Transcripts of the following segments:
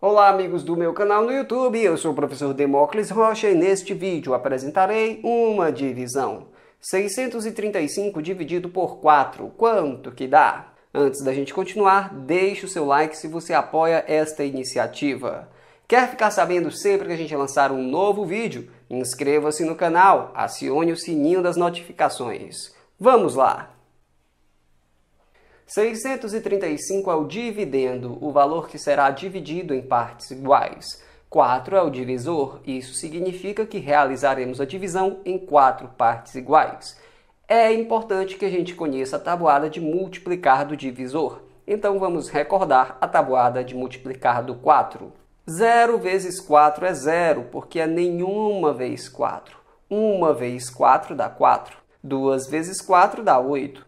Olá amigos do meu canal no YouTube, eu sou o professor Demócles Rocha e neste vídeo apresentarei uma divisão. 635 dividido por 4, quanto que dá? Antes da gente continuar, deixe o seu like se você apoia esta iniciativa. Quer ficar sabendo sempre que a gente lançar um novo vídeo? Inscreva-se no canal, acione o sininho das notificações. Vamos lá! 635 é o dividendo, o valor que será dividido em partes iguais. 4 é o divisor, isso significa que realizaremos a divisão em quatro partes iguais. É importante que a gente conheça a tabuada de multiplicar do divisor. Então vamos recordar a tabuada de multiplicar do 4. 0 vezes 4 é 0, porque é nenhuma vez 4. 1 vezes 4 dá 4. 2 vezes 4 dá 8.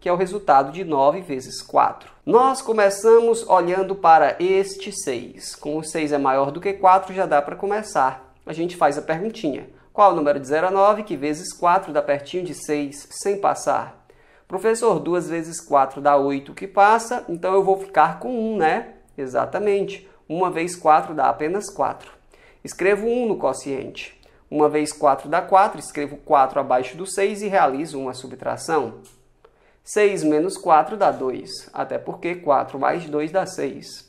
que é o resultado de 9 vezes 4. Nós começamos olhando para este 6. Como 6 é maior do que 4, já dá para começar. A gente faz a perguntinha. Qual o número de 0 a 9 que vezes 4 dá pertinho de 6 sem passar? Professor, 2 vezes 4 dá 8 que passa, então eu vou ficar com 1, né? Exatamente. 1 vez 4 dá apenas 4. Escrevo 1 no quociente. 1 vez 4 dá 4, escrevo 4 abaixo do 6 e realizo uma subtração. 6 menos 4 dá 2, até porque 4 mais 2 dá 6.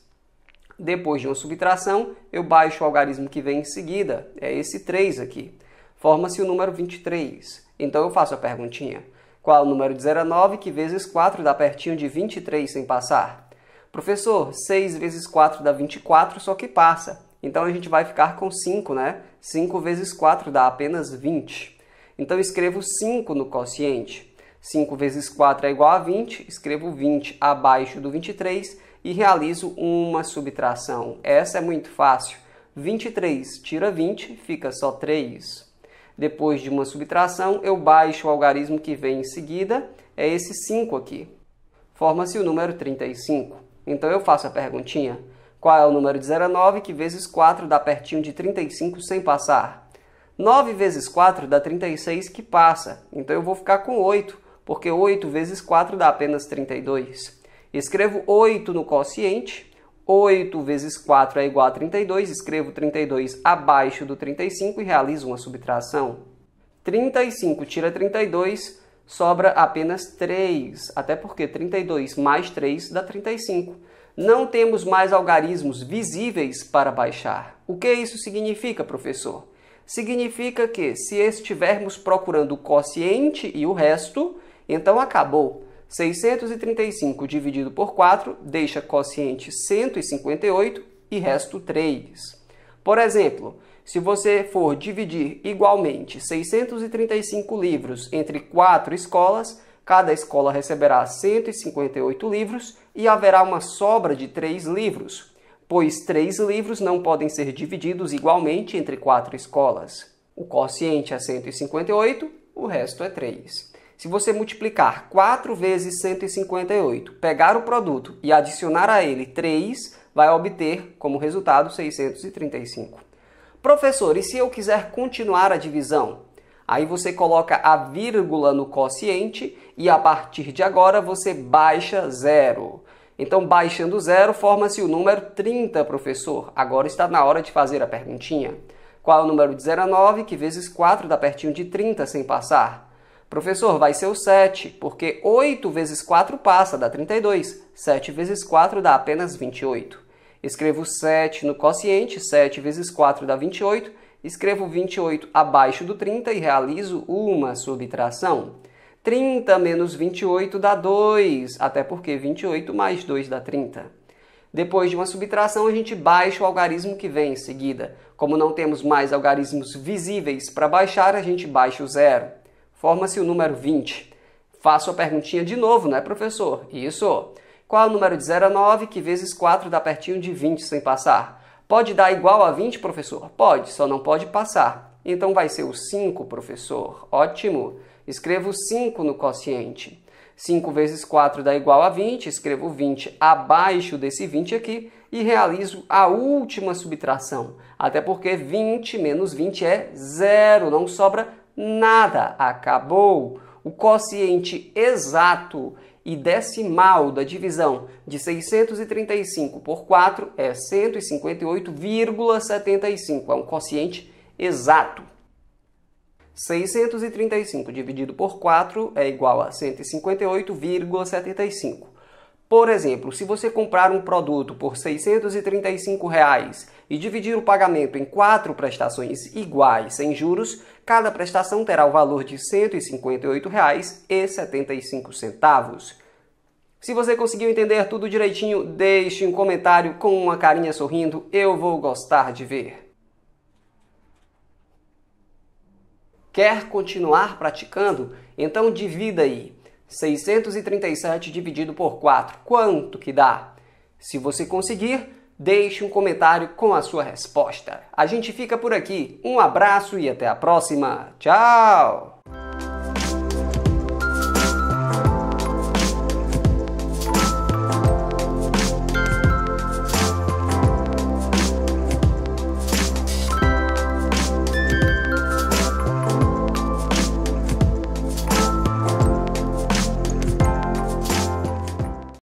Depois de uma subtração, eu baixo o algarismo que vem em seguida, é esse 3 aqui. Forma-se o número 23. Então eu faço a perguntinha. Qual é o número de 0 a 9 que vezes 4 dá pertinho de 23 sem passar? Professor, 6 vezes 4 dá 24, só que passa. Então a gente vai ficar com 5, né? 5 vezes 4 dá apenas 20. Então escrevo 5 no quociente. 5 vezes 4 é igual a 20, escrevo 20 abaixo do 23 e realizo uma subtração. Essa é muito fácil. 23 tira 20, fica só 3. Depois de uma subtração, eu baixo o algarismo que vem em seguida, é esse 5 aqui. Forma-se o número 35. Então eu faço a perguntinha: qual é o número de 09 que vezes 4 dá pertinho de 35 sem passar? 9 vezes 4 dá 36 que passa, então eu vou ficar com 8 porque 8 vezes 4 dá apenas 32. Escrevo 8 no quociente, 8 vezes 4 é igual a 32, escrevo 32 abaixo do 35 e realizo uma subtração. 35 tira 32, sobra apenas 3, até porque 32 mais 3 dá 35. Não temos mais algarismos visíveis para baixar. O que isso significa, professor? Significa que, se estivermos procurando o quociente e o resto, então acabou. 635 dividido por 4 deixa quociente 158 e resto 3. Por exemplo, se você for dividir igualmente 635 livros entre quatro escolas, cada escola receberá 158 livros e haverá uma sobra de 3 livros, pois 3 livros não podem ser divididos igualmente entre quatro escolas. O quociente é 158, o resto é 3. Se você multiplicar 4 vezes 158, pegar o produto e adicionar a ele 3, vai obter como resultado 635. Professor, e se eu quiser continuar a divisão? Aí você coloca a vírgula no quociente e a partir de agora você baixa zero. Então, baixando zero, forma-se o número 30, professor. Agora está na hora de fazer a perguntinha. Qual é o número de 0 a 9, que vezes 4 dá pertinho de 30 sem passar? Professor, vai ser o 7, porque 8 vezes 4 passa, dá 32. 7 vezes 4 dá apenas 28. Escrevo 7 no quociente, 7 vezes 4 dá 28. Escrevo 28 abaixo do 30 e realizo uma subtração. 30 menos 28 dá 2, até porque 28 mais 2 dá 30. Depois de uma subtração, a gente baixa o algarismo que vem em seguida. Como não temos mais algarismos visíveis para baixar, a gente baixa o zero forma-se o número 20. Faço a perguntinha de novo, né, professor? Isso. Qual é o número de 0 a 9 que vezes 4 dá pertinho de 20 sem passar? Pode dar igual a 20, professor? Pode, só não pode passar. Então vai ser o 5, professor. Ótimo. Escrevo 5 no quociente. 5 vezes 4 dá igual a 20, escrevo 20 abaixo desse 20 aqui e realizo a última subtração. Até porque 20 menos 20 é zero, não sobra nada acabou. O quociente exato e decimal da divisão de 635 por 4 é 158,75. É um quociente exato. 635 dividido por 4 é igual a 158,75. Por exemplo, se você comprar um produto por R$ 635 reais e dividir o pagamento em quatro prestações iguais sem juros, cada prestação terá o valor de R$ 158,75. Se você conseguiu entender tudo direitinho, deixe um comentário com uma carinha sorrindo, eu vou gostar de ver. Quer continuar praticando? Então divida aí. 637 dividido por 4, quanto que dá? Se você conseguir, Deixe um comentário com a sua resposta. A gente fica por aqui. Um abraço e até a próxima. Tchau!